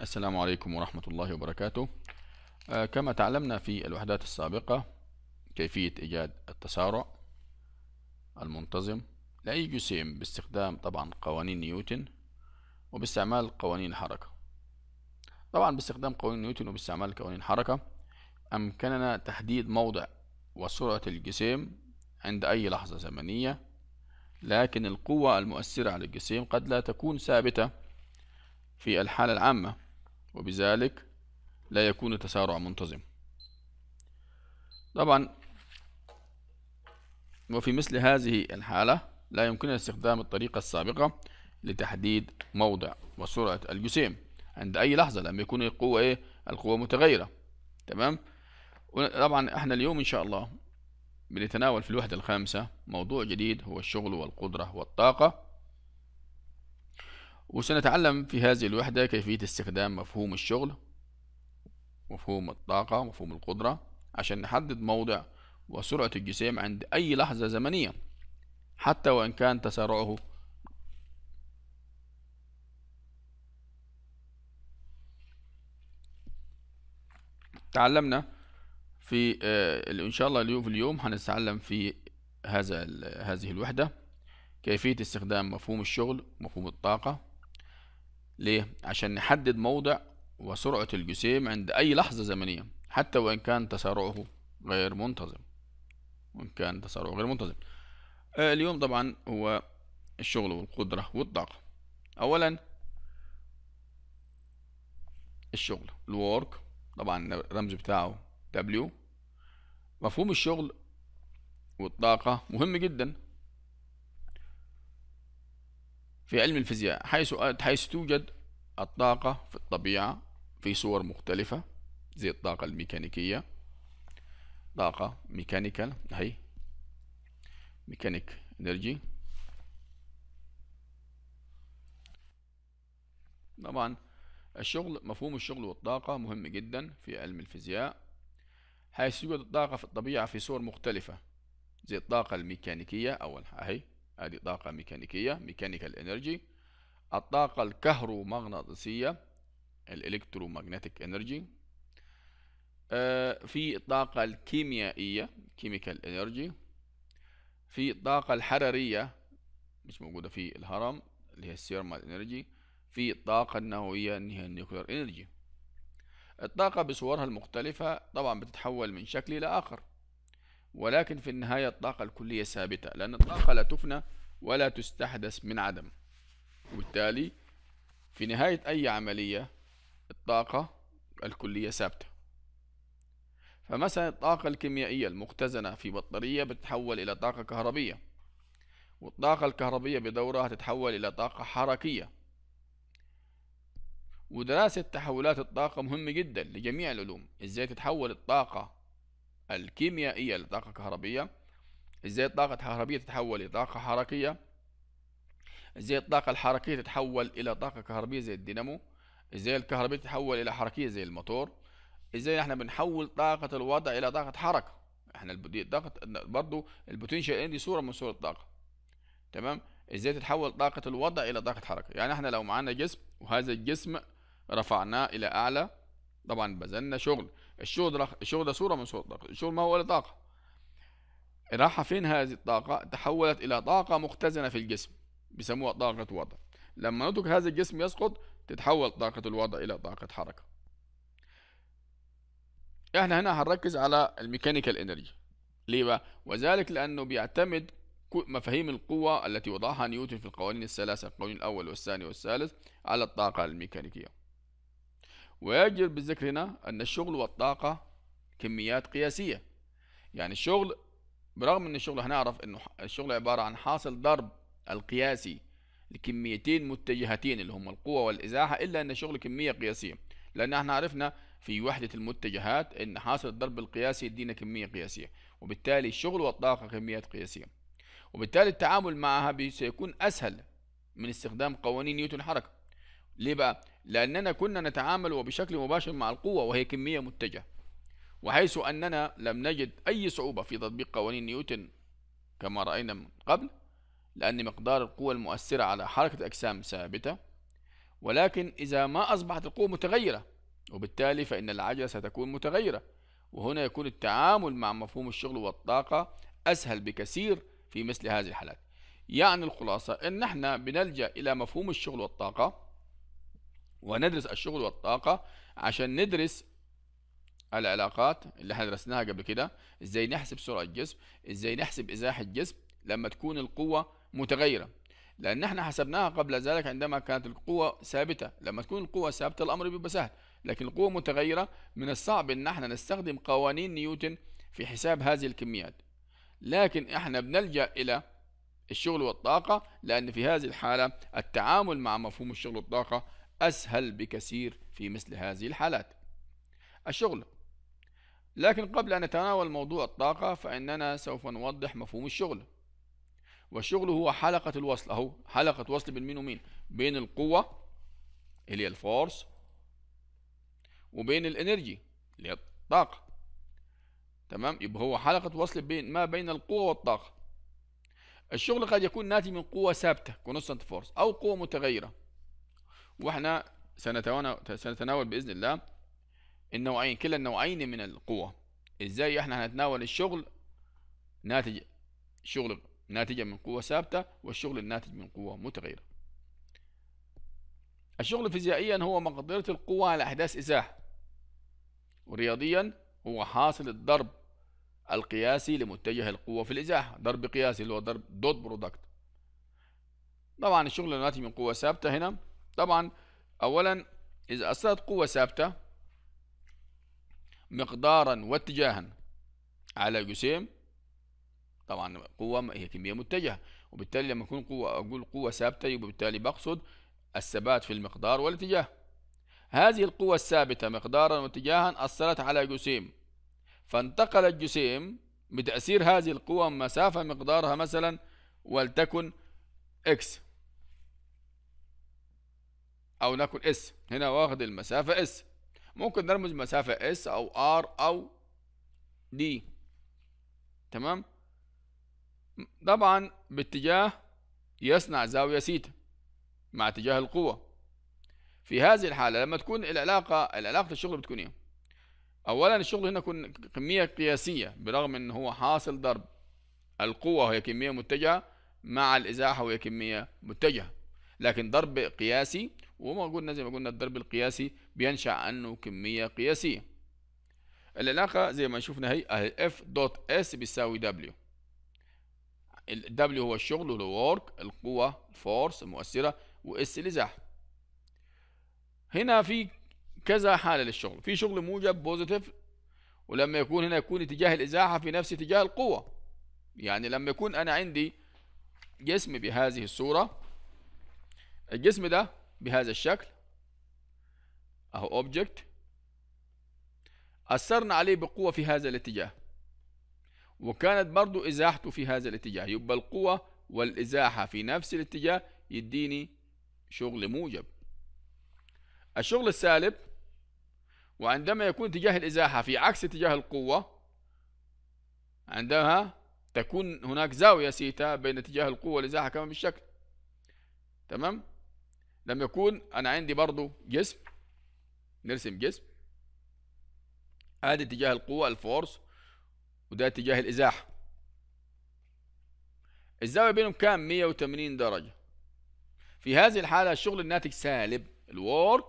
السلام عليكم ورحمة الله وبركاته آه، كما تعلمنا في الوحدات السابقة كيفية إيجاد التسارع المنتظم لأي جسيم باستخدام طبعا قوانين نيوتن وباستعمال قوانين الحركة طبعا باستخدام قوانين نيوتن وباستعمال قوانين الحركة أمكننا تحديد موضع وسرعة الجسيم عند أي لحظة زمنية لكن القوة المؤثرة على الجسيم قد لا تكون ثابتة في الحالة العامة وبذلك لا يكون تسارع منتظم طبعا وفي مثل هذه الحالة لا يمكننا استخدام الطريقة السابقة لتحديد موضع وسرعة الجسيم عند أي لحظة لما يكون القوة إيه؟ القوة متغيرة تمام طبعا احنا اليوم إن شاء الله بنتناول في الوحدة الخامسة موضوع جديد هو الشغل والقدرة والطاقة وسنتعلم في هذه الوحدة كيفية استخدام مفهوم الشغل مفهوم الطاقة مفهوم القدرة عشان نحدد موضع وسرعة الجسيم عند أي لحظة زمنية حتى وإن كان تسارعه تعلمنا في آه، إن شاء الله اليوم في اليوم هنتعلم في هذا هذه الوحدة كيفية استخدام مفهوم الشغل مفهوم الطاقة ليه؟ عشان نحدد موضع وسرعة الجسيم عند أي لحظة زمنية حتى وإن كان تسارعه غير منتظم وإن كان تسارعه غير منتظم آه، اليوم طبعا هو الشغل والقدرة والطاقة أولا الشغل الورك طبعا الرمز بتاعه W مفهوم الشغل والطاقة مهم جدا في علم الفيزياء حيث حيث توجد الطاقة في الطبيعة في صور مختلفة زي الطاقة الميكانيكية طاقة ميكانيكال هي ميكانيك انرجي طبعا الشغل مفهوم الشغل والطاقة مهم جدا في علم الفيزياء حيث توجد الطاقة في الطبيعة في صور مختلفة زي الطاقة الميكانيكية أول هي هذه طاقة ميكانيكية ميكانيكال انرجي الطاقة الكهرومغناطيسية الالكترومagnetic انرجي آه، في الطاقة الكيميائية كيميكال انرجي في الطاقة الحرارية مش موجودة في الهرم اللي هي السيرمال انرجي في الطاقة النووية اللي هي النيوكلير انرجي الطاقة بصورها المختلفة طبعا بتتحول من شكل إلى آخر ولكن في النهاية الطاقة الكلية ثابتة لأن الطاقة لا تفنى ولا تستحدث من عدم وبالتالي في نهاية أي عملية الطاقة الكلية ثابتة فمثلا الطاقة الكيميائية المختزنة في بطارية بتتحول إلى طاقة كهربية والطاقة الكهربية بدورها تتحول إلى طاقة حركية ودراسة تحولات الطاقة مهمة جدا لجميع العلوم ازاي تتحول الطاقة الكيميائية لطاقة كهربية ازاي الطاقة الكهربية تتحول إلى طاقة حركية ازاي الطاقة الحركية تتحول إلى طاقة كهربية زي الدينامو ازاي الكهربية تتحول إلى حركية زي الموتور ازاي احنا بنحول طاقة الوضع إلى طاقة حركة احنا الطاقة برضو البوتنشال اندي صورة من صور الطاقة تمام ازاي تتحول طاقة الوضع إلى طاقة حركة يعني احنا لو معانا جسم وهذا الجسم رفعناه إلى أعلى طبعا بذلنا شغل الشغل ده الشغل ده صورة من صور الطاقة الشغل ما هو إلا طاقة راح فين هذه الطاقة تحولت إلى طاقة مختزنة في الجسم بيسموها طاقة وضع لما نترك هذا الجسم يسقط تتحول طاقة الوضع إلى طاقة حركة احنا هنا هنركز على الميكانيكال انرجي ليه بقى وذلك لانه بيعتمد مفاهيم القوة التي وضعها نيوتن في القوانين الثلاثة القانون الأول والثاني والثالث على الطاقة الميكانيكية ويجب بالذكر هنا أن الشغل والطاقة كميات قياسية يعني الشغل برغم أن الشغل هنعرف أنه الشغل عبارة عن حاصل ضرب القياسي لكميتين متجهتين اللي هم القوة والإزاحة إلا أن الشغل كمية قياسية لأن احنا عرفنا في وحدة المتجهات أن حاصل الضرب القياسي يدينا كمية قياسية وبالتالي الشغل والطاقة كميات قياسية وبالتالي التعامل معها سيكون أسهل من استخدام قوانين نيوتن الحركة ليه بقى؟ لأننا كنا نتعامل وبشكل مباشر مع القوة وهي كمية متجهة وحيث أننا لم نجد أي صعوبة في تطبيق قوانين نيوتن كما رأينا من قبل لأن مقدار القوة المؤثرة على حركة الأجسام ثابتة ولكن إذا ما أصبحت القوة متغيرة وبالتالي فإن العجلة ستكون متغيرة وهنا يكون التعامل مع مفهوم الشغل والطاقة أسهل بكثير في مثل هذه الحالات يعني الخلاصة إن نحن بنلجأ إلى مفهوم الشغل والطاقة وهندرس الشغل والطاقة عشان ندرس العلاقات اللي احنا درسناها قبل كده ازاي نحسب سرعة الجسم ازاي نحسب ازاحة الجسم لما تكون القوة متغيرة لان احنا حسبناها قبل ذلك عندما كانت القوة ثابتة لما تكون القوة ثابتة الامر بيبقى سهل لكن القوة متغيرة من الصعب ان احنا نستخدم قوانين نيوتن في حساب هذه الكميات لكن احنا بنلجأ الى الشغل والطاقة لأن في هذه الحالة التعامل مع مفهوم الشغل والطاقة أسهل بكثير في مثل هذه الحالات الشغل لكن قبل أن نتناول موضوع الطاقة فإننا سوف نوضح مفهوم الشغل والشغل هو حلقة الوصل أهو حلقة وصل بين مين ومين بين القوة اللي هي الفورس وبين الانرجي اللي هي الطاقة تمام يبقى هو حلقة وصل بين ما بين القوة والطاقة الشغل قد يكون ناتج من قوة ثابتة كونستانت فورس أو قوة متغيرة واحنا سنتناول باذن الله النوعين كلا النوعين من القوة ازاي احنا هنتناول الشغل ناتج شغل ناتجة من قوة ثابتة والشغل الناتج من قوة متغيرة الشغل فيزيائيا هو مقدرة القوة على أحداث إزاح ورياضيا هو حاصل الضرب القياسي لمتجه القوة في الإزاحة ضرب قياسي اللي هو ضرب دوت برودكت طبعا الشغل الناتج من قوة ثابتة هنا طبعا أولا إذا أصدرت قوة ثابتة مقدارا واتجاها على جسيم طبعا قوة هي كمية متجهة وبالتالي لما يكون قوة أقول قوة ثابتة يبقى بالتالي بقصد الثبات في المقدار والاتجاه هذه القوة الثابتة مقدارا واتجاها أثرت على جسيم فانتقل الجسيم بتأثير هذه القوة مسافة مقدارها مثلا ولتكن إكس أو ناكل اس هنا واخد المسافة اس ممكن نرمز مسافة اس أو ار أو دي تمام طبعا باتجاه يصنع زاوية سيتا مع اتجاه القوة في هذه الحالة لما تكون العلاقة العلاقة الشغل بتكون ايه أولا الشغل هنا يكون كمية قياسية برغم إن هو حاصل ضرب القوة هي كمية متجهة مع الإزاحة وهي كمية متجهة لكن ضرب قياسي وما قلنا زي ما قلنا الضرب القياسي بينشأ عنه كمية قياسية العلاقة زي ما شفنا هي اف دوت اس بيساوي دبليو الدبليو هو الشغل والورك القوة الفورس المؤثرة واس الازاح هنا في كذا حالة للشغل في شغل موجب بوزيتيف ولما يكون هنا يكون اتجاه الازاحة في نفس اتجاه القوة يعني لما يكون انا عندي جسم بهذه الصورة الجسم ده بهذا الشكل اهو اوبجكت اثرنا عليه بقوه في هذا الاتجاه وكانت برضو ازاحته في هذا الاتجاه يبقى القوه والازاحه في نفس الاتجاه يديني شغل موجب الشغل السالب وعندما يكون اتجاه الازاحه في عكس اتجاه القوه عندها تكون هناك زاويه سيتا بين اتجاه القوه والازاحه كما بالشكل تمام لما يكون انا عندي برضو جسم نرسم جسم ادي اتجاه القوة الفورس وده اتجاه الازاحة الزاوية بينهم كام 180 درجة في هذه الحالة الشغل الناتج سالب الورك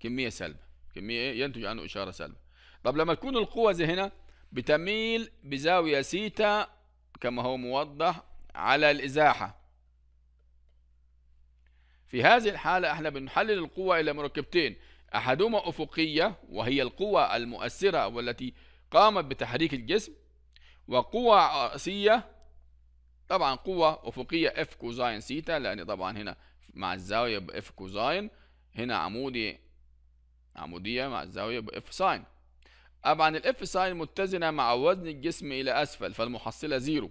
كمية سلبة كمية ايه؟ ينتج عنه إشارة سلبة طب لما تكون القوة زي هنا بتميل بزاوية سيتا كما هو موضح على الإزاحة في هذه الحالة احنا بنحلل القوة إلى مركبتين أحدهما أفقية وهي القوة المؤثرة والتي قامت بتحريك الجسم وقوة رأسية طبعا قوة أفقية اف كوزاين سيتا لأن طبعا هنا مع الزاوية باف كوزاين هنا عمودي عمودية مع الزاوية باف ساين طبعا الاف ساين متزنة مع وزن الجسم إلى أسفل فالمحصلة زيرو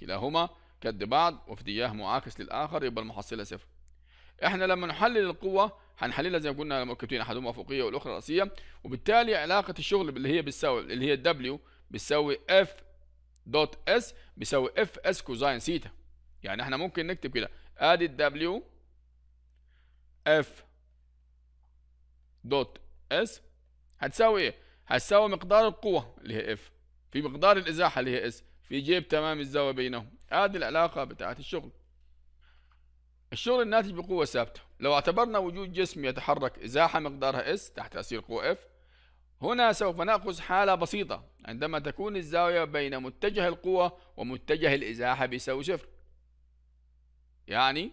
كلاهما كد بعض وفي اتجاه معاكس للآخر يبقى المحصلة صفر احنا لما نحلل القوه هنحللها زي ما قلنا مؤكدين احدهما افقيه والاخرى راسيه وبالتالي علاقه الشغل اللي هي بتساوي اللي هي دبليو بتساوي اف دوت اس بيساوي اف اس كوزاين سيتا يعني احنا ممكن نكتب كده ادي الدبليو اف دوت اس هتساوي ايه هتساوي مقدار القوه اللي هي اف في مقدار الازاحه اللي هي اس في جيب تمام الزاويه بينهم ادي العلاقه بتاعت الشغل الشغل الناتج بقوة ثابتة لو اعتبرنا وجود جسم يتحرك إزاحة مقدارها S تحت تأثير قوة F هنا سوف نأخذ حالة بسيطة عندما تكون الزاوية بين متجه القوة ومتجه الإزاحة بيساوي صفر يعني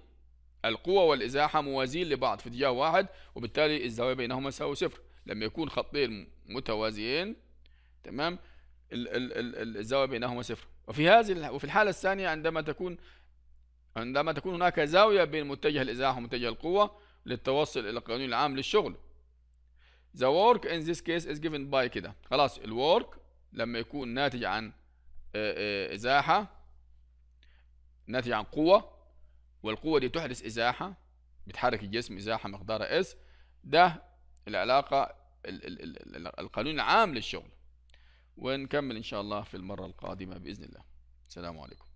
القوة والإزاحة موازين لبعض في اتجاه واحد وبالتالي الزاوية بينهما تساوي صفر لما يكون خطين متوازيين تمام ال ال ال الزاوية بينهما صفر وفي هذه وفي الحالة الثانية عندما تكون عندما تكون هناك زاوية بين متجه الإزاحة ومتجه القوة للتوصل إلى القانون العام للشغل the work in this case is given by كده خلاص الورك لما يكون ناتج عن آه، آه، إزاحة ناتج عن قوة والقوة دي تحدث إزاحة بتحرك الجسم إزاحة مقدارها S ده العلاقة القانون العام للشغل ونكمل إن شاء الله في المرة القادمة بإذن الله السلام عليكم